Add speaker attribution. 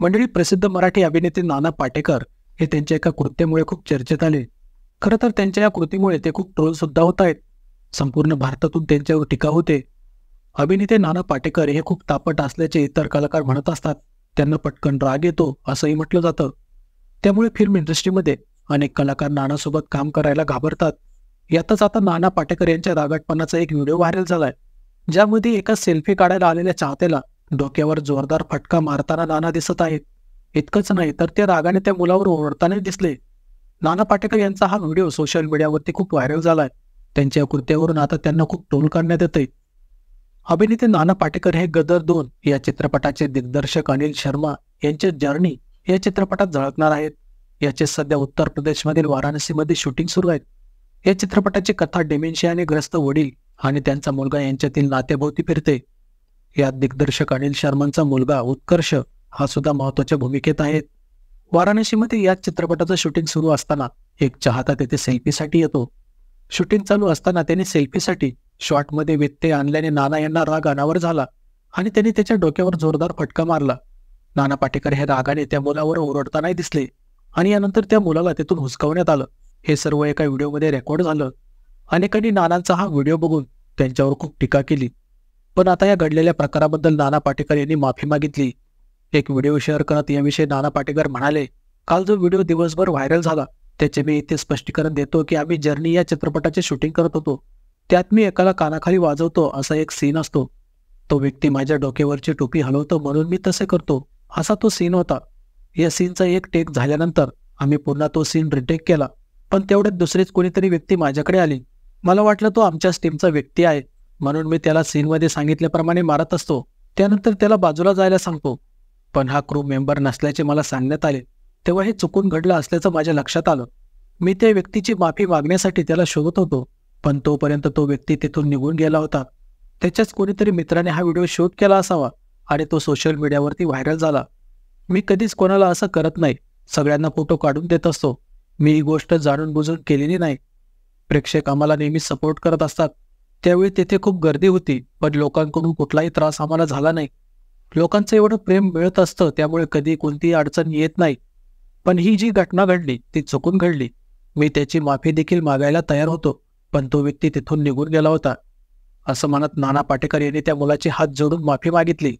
Speaker 1: मंडळी प्रसिद्ध मराठी अभिनेते नाना पाटेकर हे त्यांच्या एका कृत्यामुळे खूप चर्चेत आले खरं तर त्यांच्या या कृतीमुळे ते खूप ट्रोल सुद्धा होत आहेत संपूर्ण भारतातून त्यांच्यावर टीका होते अभिनेते नाना पाटेकर हे खूप तापट असल्याचे इतर कलाकार म्हणत असतात त्यांना पटकन राग येतो असंही म्हटलं जातं त्यामुळे फिल्म इंडस्ट्रीमध्ये अनेक कलाकार नानासोबत काम करायला घाबरतात यातच आता नाना पाटेकर यांच्या रागाटपणाचा एक व्हिडिओ व्हायरल झालाय ज्यामध्ये एका सेल्फी काढायला आलेल्या चाहत्याला डोक्यावर जोरदार फटका मारताना नाना दिसत आहेत इतकंच नाही तर ते रागाने त्या मुलावर ओरडताना दिसले नाना पाटेकर यांचा हा व्हिडिओ सोशल मीडियावरती खूप व्हायरल झालाय त्यांच्या कृत्यावरून आता त्यांना खूप टोल करण्यात येते अभिनेते नाना पाटेकर हे गदर दोन या चित्रपटाचे दिग्दर्शक अनिल शर्मा यांचे जर्नी या चित्रपटात झळकणार आहेत याचे सध्या उत्तर प्रदेशमधील वाराणसीमध्ये शूटिंग सुरू आहेत या चित्रपटाची कथा डेमेन्शियाने ग्रस्त वडील आणि त्यांचा मुलगा यांच्यातील नातेभोवती फिरते यात दिग्दर्शक अनिल शर्मांचा मुलगा उत्कर्ष हा सुद्धा महत्वाच्या भूमिकेत आहे वाराणसीमध्ये या चित्रपटाचं शूटिंग सुरू असताना एक चाहता तेथे सेल्फीसाठी येतो शूटिंग चालू असताना त्याने सेल्फीसाठी शॉटमध्ये व्यत्यय आणल्याने नाना यांना राग अनावर झाला आणि त्याने त्याच्या डोक्यावर जोरदार फटका मारला नाना पाटेकर हे रागाने त्या मुलावर ओरडतानाही दिसले आणि यानंतर त्या मुलाला तेथून हुसकावण्यात आलं हे सर्व एका व्हिडिओमध्ये रेकॉर्ड झालं अनेकांनी नानांचा हा व्हिडिओ बघून त्यांच्यावर खूप टीका केली पण आता या घडलेल्या प्रकाराबद्दल नाना पाटेकर यांनी माफी मागितली एक व्हिडिओ शेअर करत याविषयी नाना पाटेकर म्हणाले काल जो व्हिडिओ दिवसभर व्हायरल झाला त्याचे मी इथे स्पष्टीकरण देतो की आम्ही जर्नी या चित्रपटाचे शूटिंग करत होतो त्यात मी एकाला कानाखाली वाजवतो असा एक सीन असतो तो व्यक्ती माझ्या डोक्यावरची टोपी हलवतो म्हणून मी तसे करतो असा तो सीन होता या सीनचा एक टेक झाल्यानंतर आम्ही पुन्हा तो सीन रिटेक केला पण तेवढ्यात दुसरीच कोणीतरी व्यक्ती माझ्याकडे आली मला वाटलं तो आमच्याच टीमचा व्यक्ती आहे म्हणून मी त्याला सीनमध्ये सांगितल्याप्रमाणे मारत असतो त्यानंतर त्याला बाजूला जायला सांगतो पण हा क्रू मेंबर नसल्याचे मला सांगण्यात आले तेव्हा हे चुकून घडलं असल्याचं माझ्या लक्षात आलं मी त्या व्यक्तीची माफी मागण्यासाठी त्याला शोधत होतो पण तोपर्यंत तो व्यक्ती तिथून निघून गेला होता त्याच्याच कोणीतरी मित्राने हा व्हिडिओ शूट केला असावा आणि तो सोशल मीडियावरती व्हायरल झाला मी कधीच कोणाला असं करत नाही सगळ्यांना फोटो काढून देत असतो मी ही गोष्ट जाणून बुजून केलेली नाही प्रेक्षक आम्हाला नेहमी सपोर्ट करत असतात त्यावेळी तेथे खूप गर्दी होती पण लोकांकडून कुठलाही त्रास आम्हाला झाला नाही लोकांचं एवढं प्रेम मिळत असतं त्यामुळे कधी कोणतीही अडचण येत नाही पण ही जी घटना घडली ती चुकून घडली मी त्याची माफी देखील मागायला तयार होतो पण तो व्यक्ती तिथून निघून गेला होता असं म्हणत नाना पाटेकर यांनी त्या मुलाची हात जोडून माफी मागितली